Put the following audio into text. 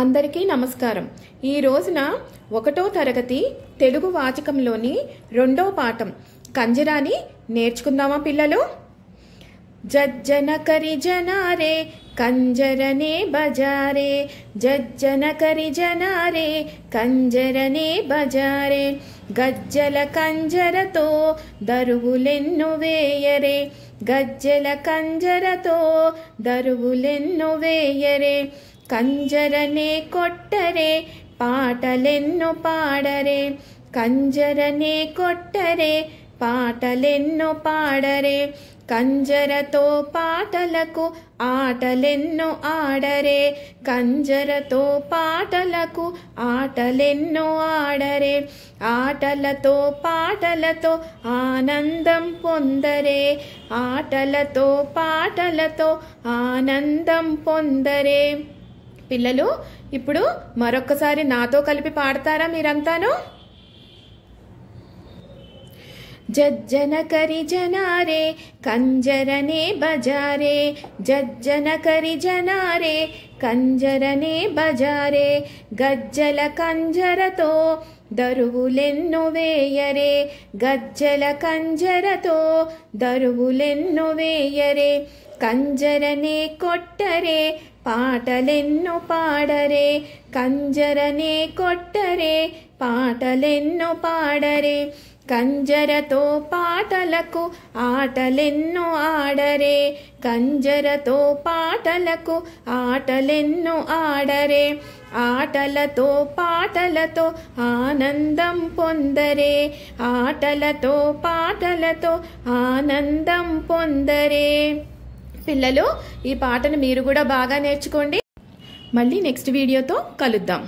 అందరికీ నమస్కారం ఈ రోజున ఒకటో తరగతి తెలుగు వాచకంలోని రెండో పాఠం కంజరాని నేర్చుకుందామా పిల్లలు జజ్జన కరి జనారే కంజరనే బజారే జజ్జన కరి జనారే కంజరనే బజారే గజ్జల కంజరతో దరువులెన్ను వేయరే గజ్జల కంజరతో దరువులెన్ను వేయరే కంజరనే కొట్టరే పాటలెన్ను పాడరే కంజరనే కొట్టరే పాటలెన్ను పాడరే కంజరతో పాటలకు ఆటలెన్ను ఆడరే కంజరతో పాటలకు ఆటలెన్ను ఆడరే ఆటలతో పాటలతో ఆనందం పొందరే ఆటలతో పాటలతో ఆనందం పొందరే పిల్లలు ఇప్పుడు మరొక్కసారి నాతో కలిపి పాడతారా మీరంతాను జజ్జన కరి జనారే కంజరనే బజారే జజ్జన కరి జనారే కంజరనే బజారే గజ్జల కంజరతో దరువులెన్ను వేయరే గజ్జల కంజరతో దరువులెన్ను వేయరే ಕಂಜರನೆ ಕೊಟ್ಟರೆ ಪಾಟಲೆನ್ನು ಪಾಡರೆ ಕಂಜರನೆ ಕೊಟ್ಟರೆ ಪಾಟಲೆನ್ನು ಪಾಡರೆ కంజరతో పాటలకు ఆటలెన్నో ఆడరే కంజరతో పాటలకు ఆటలెన్నో ఆడరే ఆటలతో పాటలతో ఆనందం పొందరే ఆటలతో పాటలతో ఆనందం పొందరే పిల్లలు ఈ పాటను మీరు కూడా బాగా నేర్చుకోండి మళ్ళీ నెక్స్ట్ వీడియోతో కలుద్దాం